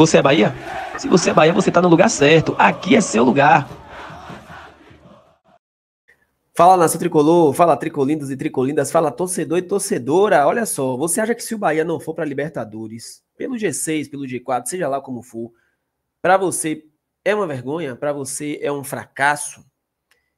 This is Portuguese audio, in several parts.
Você é Bahia? Se você é Bahia, você está no lugar certo. Aqui é seu lugar. Fala nação tricolor, fala tricolindos e tricolindas, fala torcedor e torcedora. Olha só, você acha que se o Bahia não for para Libertadores, pelo G6, pelo G4, seja lá como for, para você é uma vergonha? Para você é um fracasso?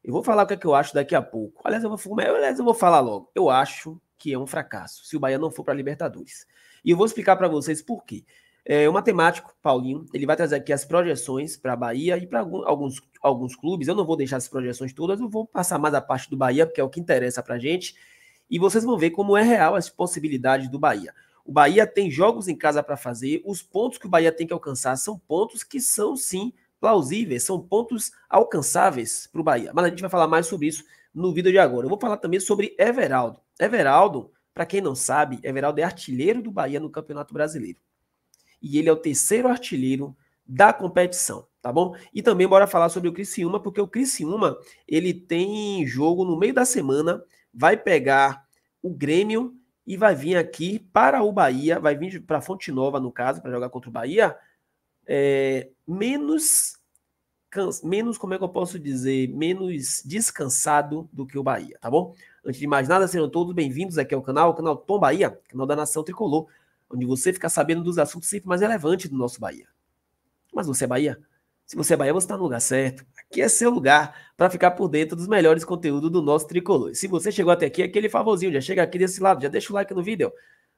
Eu vou falar o que, é que eu acho daqui a pouco. Aliás eu, vou, aliás, eu vou falar logo. Eu acho que é um fracasso se o Bahia não for para Libertadores. E eu vou explicar para vocês por quê. É, o matemático, Paulinho, ele vai trazer aqui as projeções para a Bahia e para alguns, alguns clubes. Eu não vou deixar as projeções todas, eu vou passar mais a parte do Bahia, porque é o que interessa para a gente. E vocês vão ver como é real as possibilidades do Bahia. O Bahia tem jogos em casa para fazer, os pontos que o Bahia tem que alcançar são pontos que são, sim, plausíveis, são pontos alcançáveis para o Bahia. Mas a gente vai falar mais sobre isso no vídeo de agora. Eu vou falar também sobre Everaldo. Everaldo, para quem não sabe, Everaldo é artilheiro do Bahia no Campeonato Brasileiro e ele é o terceiro artilheiro da competição, tá bom? E também bora falar sobre o Criciúma, porque o Criciúma, ele tem jogo no meio da semana, vai pegar o Grêmio e vai vir aqui para o Bahia, vai vir para Fonte Nova, no caso, para jogar contra o Bahia, é, menos, menos, como é que eu posso dizer, menos descansado do que o Bahia, tá bom? Antes de mais nada, sejam todos bem-vindos aqui ao canal, o canal Tom Bahia, canal da Nação Tricolor onde você fica sabendo dos assuntos sempre mais relevantes do nosso Bahia. Mas você é Bahia? Se você é Bahia, você está no lugar certo. Aqui é seu lugar para ficar por dentro dos melhores conteúdos do nosso tricolor. Se você chegou até aqui, é aquele favorzinho, já chega aqui desse lado, já deixa o like no vídeo,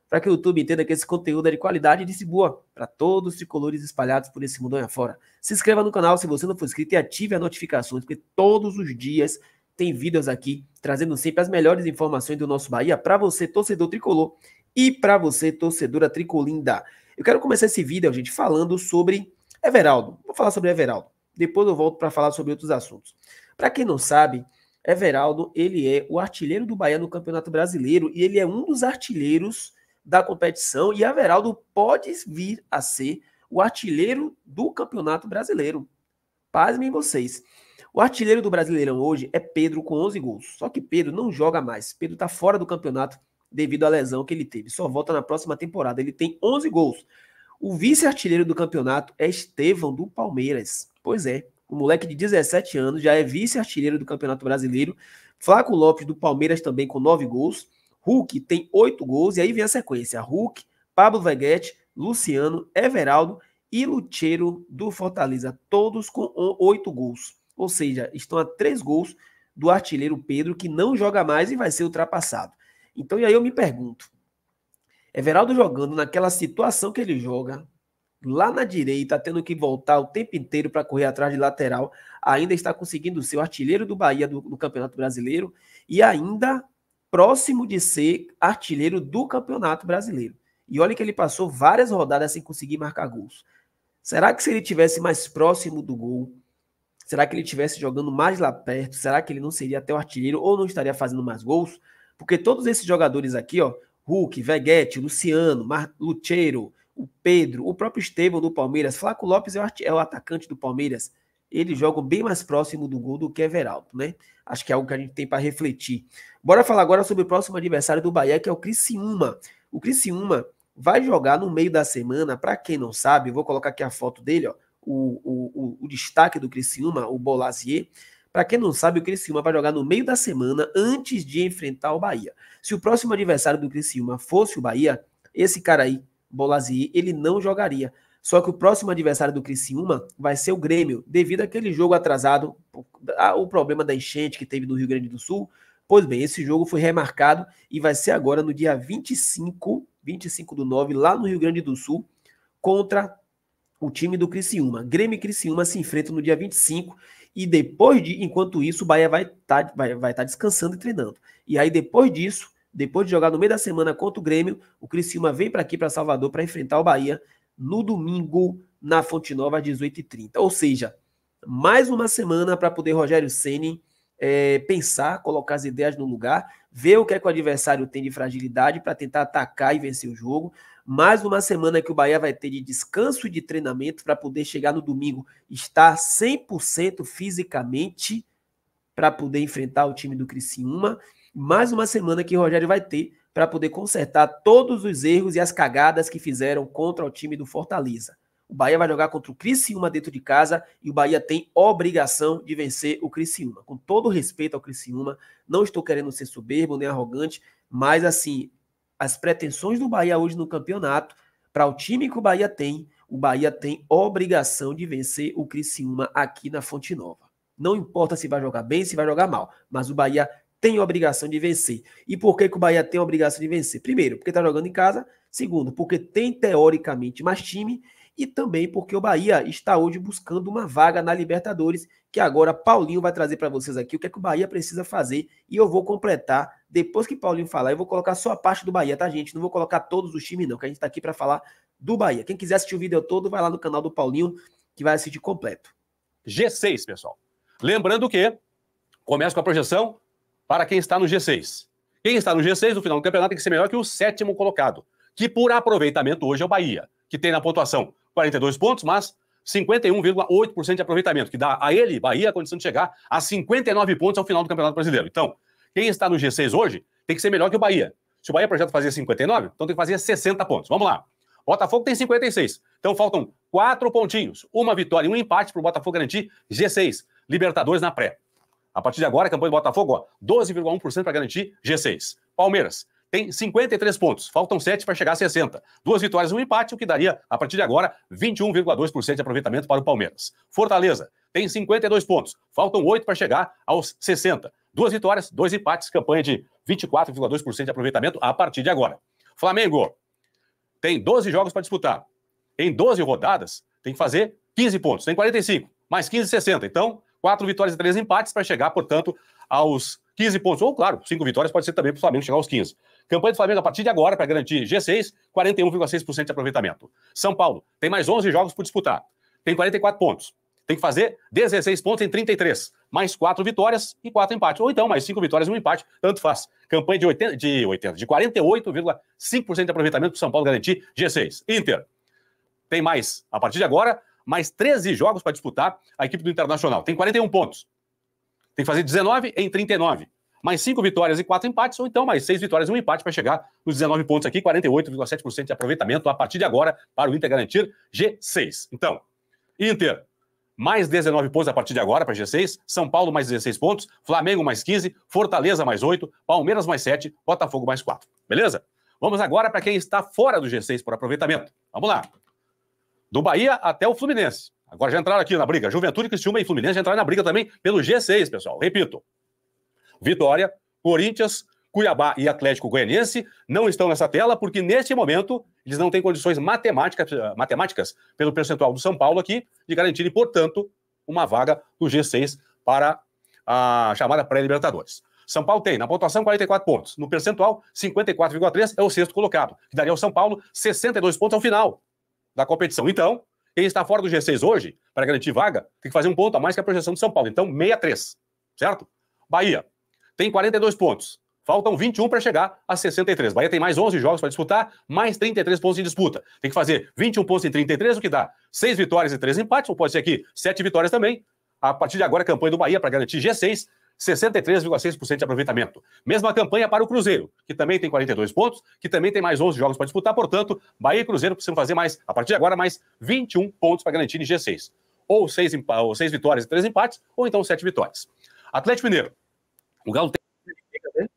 para que o YouTube entenda que esse conteúdo é de qualidade e de boa para todos os tricolores espalhados por esse aí afora. Se inscreva no canal se você não for inscrito e ative as notificações, porque todos os dias tem vídeos aqui trazendo sempre as melhores informações do nosso Bahia para você, torcedor tricolor, e para você, torcedora tricolinda. Eu quero começar esse vídeo, gente, falando sobre Everaldo. Vou falar sobre Everaldo. Depois eu volto para falar sobre outros assuntos. Para quem não sabe, Everaldo, ele é o artilheiro do Bahia no Campeonato Brasileiro e ele é um dos artilheiros da competição e Everaldo pode vir a ser o artilheiro do Campeonato Brasileiro. Pasmem vocês. O artilheiro do Brasileirão hoje é Pedro com 11 gols. Só que Pedro não joga mais. Pedro está fora do campeonato devido à lesão que ele teve. Só volta na próxima temporada. Ele tem 11 gols. O vice-artilheiro do campeonato é Estevão do Palmeiras. Pois é, o moleque de 17 anos já é vice-artilheiro do Campeonato Brasileiro. Flaco Lopes do Palmeiras também com 9 gols. Hulk tem 8 gols e aí vem a sequência. Hulk, Pablo Veguete, Luciano, Everaldo e Lucheiro do Fortaleza, todos com 8 gols. Ou seja, estão a 3 gols do artilheiro Pedro, que não joga mais e vai ser ultrapassado. Então, e aí eu me pergunto: Everaldo jogando naquela situação que ele joga, lá na direita, tendo que voltar o tempo inteiro para correr atrás de lateral, ainda está conseguindo ser o artilheiro do Bahia do, do, Campeonato Brasileiro e ainda próximo de ser artilheiro do Campeonato Brasileiro. E olha que ele passou várias rodadas sem conseguir marcar gols. Será que se ele tivesse mais próximo do gol, será que ele tivesse jogando mais lá perto, será que ele não seria até o artilheiro ou não estaria fazendo mais gols? Porque todos esses jogadores aqui, ó, Hulk, Veguete, Luciano, Mar Lucheiro, o Pedro, o próprio Estevão do Palmeiras, Flaco Lopes é, é o, atacante do Palmeiras, eles jogam bem mais próximo do gol do que Everaldo, né? Acho que é algo que a gente tem para refletir. Bora falar agora sobre o próximo adversário do Bahia, que é o Criciúma. O Criciúma vai jogar no meio da semana, para quem não sabe, vou colocar aqui a foto dele, ó, o, o, o, o destaque do Criciúma, o Bolazier, para quem não sabe, o Criciúma vai jogar no meio da semana antes de enfrentar o Bahia. Se o próximo adversário do Criciúma fosse o Bahia, esse cara aí, Bolasie, ele não jogaria. Só que o próximo adversário do Criciúma vai ser o Grêmio, devido àquele jogo atrasado, o problema da enchente que teve no Rio Grande do Sul. Pois bem, esse jogo foi remarcado e vai ser agora no dia 25, 25 do 9, lá no Rio Grande do Sul, contra o time do Criciúma. Grêmio e Criciúma se enfrentam no dia 25 e depois de, enquanto isso, o Bahia vai estar tá, vai, vai tá descansando e treinando. E aí depois disso, depois de jogar no meio da semana contra o Grêmio, o Criciúma vem para aqui para Salvador para enfrentar o Bahia no domingo na Fonte Nova às 18h30. Ou seja, mais uma semana para poder Rogério Ceni é, pensar, colocar as ideias no lugar, ver o que é que o adversário tem de fragilidade para tentar atacar e vencer o jogo. Mais uma semana que o Bahia vai ter de descanso e de treinamento para poder chegar no domingo, estar 100% fisicamente para poder enfrentar o time do Criciúma. Mais uma semana que o Rogério vai ter para poder consertar todos os erros e as cagadas que fizeram contra o time do Fortaleza. O Bahia vai jogar contra o Criciúma dentro de casa e o Bahia tem obrigação de vencer o Criciúma. Com todo respeito ao Criciúma, não estou querendo ser soberbo nem arrogante, mas assim, as pretensões do Bahia hoje no campeonato, para o time que o Bahia tem, o Bahia tem obrigação de vencer o Criciúma aqui na Fonte Nova. Não importa se vai jogar bem, se vai jogar mal, mas o Bahia tem obrigação de vencer. E por que, que o Bahia tem obrigação de vencer? Primeiro, porque está jogando em casa. Segundo, porque tem teoricamente mais time e também porque o Bahia está hoje buscando uma vaga na Libertadores, que agora Paulinho vai trazer para vocês aqui o que é que o Bahia precisa fazer e eu vou completar depois que Paulinho falar, eu vou colocar só a parte do Bahia, tá gente? Não vou colocar todos os times não, que a gente está aqui para falar do Bahia. Quem quiser assistir o vídeo todo, vai lá no canal do Paulinho que vai assistir completo. G6, pessoal. Lembrando que começa com a projeção para quem está no G6. Quem está no G6 no final do campeonato tem que ser melhor que o sétimo colocado, que por aproveitamento hoje é o Bahia, que tem na pontuação 42 pontos, mas 51,8% de aproveitamento, que dá a ele, Bahia, a condição de chegar a 59 pontos ao final do Campeonato Brasileiro. Então, quem está no G6 hoje tem que ser melhor que o Bahia. Se o Bahia projeta fazer 59, então tem que fazer 60 pontos. Vamos lá. Botafogo tem 56. Então faltam quatro pontinhos. Uma vitória e um empate para o Botafogo garantir G6. Libertadores na pré. A partir de agora, a campanha do Botafogo, 12,1% para garantir G6. Palmeiras tem 53 pontos, faltam 7 para chegar a 60. Duas vitórias e um empate, o que daria, a partir de agora, 21,2% de aproveitamento para o Palmeiras. Fortaleza tem 52 pontos, faltam 8 para chegar aos 60. Duas vitórias, dois empates, campanha de 24,2% de aproveitamento a partir de agora. Flamengo tem 12 jogos para disputar. Em 12 rodadas, tem que fazer 15 pontos, tem 45, mais 15, 60. Então, quatro vitórias e três empates para chegar, portanto, aos 15 pontos. Ou, claro, cinco vitórias pode ser também para o Flamengo chegar aos 15. Campanha do Flamengo a partir de agora para garantir G6, 41,6% de aproveitamento. São Paulo tem mais 11 jogos por disputar. Tem 44 pontos. Tem que fazer 16 pontos em 33. Mais 4 vitórias e 4 empates. Ou então mais 5 vitórias e um empate. Tanto faz. Campanha de 80, de 80, de 48,5% de aproveitamento para São Paulo garantir G6. Inter tem mais, a partir de agora, mais 13 jogos para disputar a equipe do Internacional. Tem 41 pontos. Tem que fazer 19 em 39 mais cinco vitórias e quatro empates, ou então mais seis vitórias e um empate para chegar nos 19 pontos aqui, 48,7% de aproveitamento a partir de agora para o Inter garantir G6. Então, Inter, mais 19 pontos a partir de agora para G6, São Paulo mais 16 pontos, Flamengo mais 15, Fortaleza mais 8, Palmeiras mais 7, Botafogo mais 4. Beleza? Vamos agora para quem está fora do G6 por aproveitamento. Vamos lá. Do Bahia até o Fluminense. Agora já entraram aqui na briga. Juventude, Criciúma e Fluminense já entraram na briga também pelo G6, pessoal. Repito, Vitória, Corinthians, Cuiabá e Atlético Goianiense não estão nessa tela, porque neste momento eles não têm condições matemáticas, matemáticas pelo percentual do São Paulo aqui, de garantirem, portanto, uma vaga do G6 para a chamada pré-Libertadores. São Paulo tem, na pontuação, 44 pontos. No percentual, 54,3 é o sexto colocado, que daria ao São Paulo 62 pontos ao final da competição. Então, quem está fora do G6 hoje, para garantir vaga, tem que fazer um ponto a mais que a projeção de São Paulo. Então, 63, certo? Bahia, tem 42 pontos. Faltam 21 para chegar a 63. Bahia tem mais 11 jogos para disputar, mais 33 pontos em disputa. Tem que fazer 21 pontos em 33, o que dá 6 vitórias e 3 empates, ou pode ser aqui 7 vitórias também. A partir de agora, a campanha do Bahia para garantir G6, 63,6% de aproveitamento. Mesma campanha para o Cruzeiro, que também tem 42 pontos, que também tem mais 11 jogos para disputar, portanto, Bahia e Cruzeiro precisam fazer mais, a partir de agora, mais 21 pontos para garantir em G6. Ou 6, ou 6 vitórias e 3 empates, ou então 7 vitórias. Atlético Mineiro o Galo tem. Né?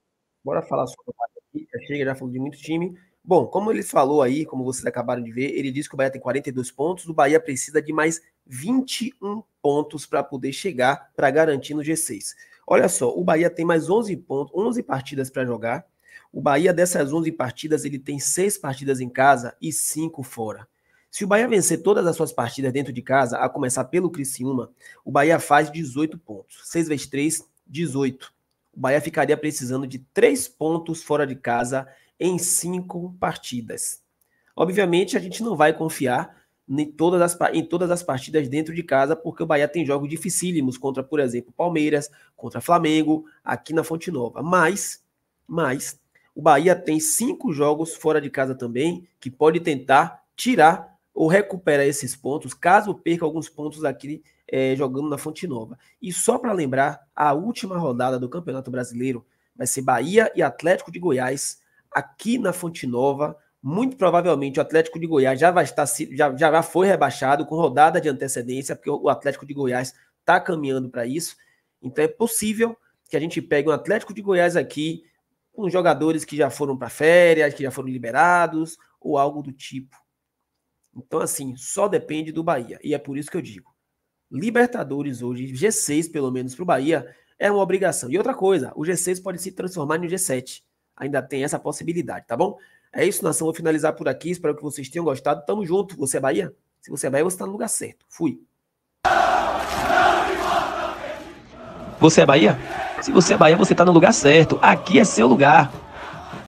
Bora falar sobre o Bahia aqui. Chega, já falou de muito time. Bom, como ele falou aí, como vocês acabaram de ver, ele disse que o Bahia tem 42 pontos, o Bahia precisa de mais 21 pontos para poder chegar para garantir no G6. Olha só, o Bahia tem mais 11 pontos, 11 partidas para jogar. O Bahia dessas 11 partidas, ele tem 6 partidas em casa e 5 fora. Se o Bahia vencer todas as suas partidas dentro de casa, a começar pelo Criciúma, o Bahia faz 18 pontos. 6 vezes 3, 18 o Bahia ficaria precisando de três pontos fora de casa em cinco partidas. Obviamente, a gente não vai confiar em todas, as, em todas as partidas dentro de casa, porque o Bahia tem jogos dificílimos contra, por exemplo, Palmeiras, contra Flamengo, aqui na Fonte Nova. Mas, mas, o Bahia tem cinco jogos fora de casa também, que pode tentar tirar ou recuperar esses pontos, caso perca alguns pontos aqui é, jogando na Fonte Nova. E só para lembrar, a última rodada do Campeonato Brasileiro vai ser Bahia e Atlético de Goiás aqui na Fonte Nova. Muito provavelmente o Atlético de Goiás já vai estar já, já foi rebaixado com rodada de antecedência, porque o Atlético de Goiás está caminhando para isso. Então é possível que a gente pegue um Atlético de Goiás aqui com jogadores que já foram para férias, que já foram liberados ou algo do tipo. Então assim, só depende do Bahia. E é por isso que eu digo, Libertadores hoje, G6 pelo menos para o Bahia, é uma obrigação. E outra coisa, o G6 pode se transformar no G7. Ainda tem essa possibilidade, tá bom? É isso, nação. Vou finalizar por aqui. Espero que vocês tenham gostado. Tamo junto. Você é Bahia? Se você é Bahia, você está no lugar certo. Fui. Você é Bahia? Se você é Bahia, você está no lugar certo. Aqui é seu lugar.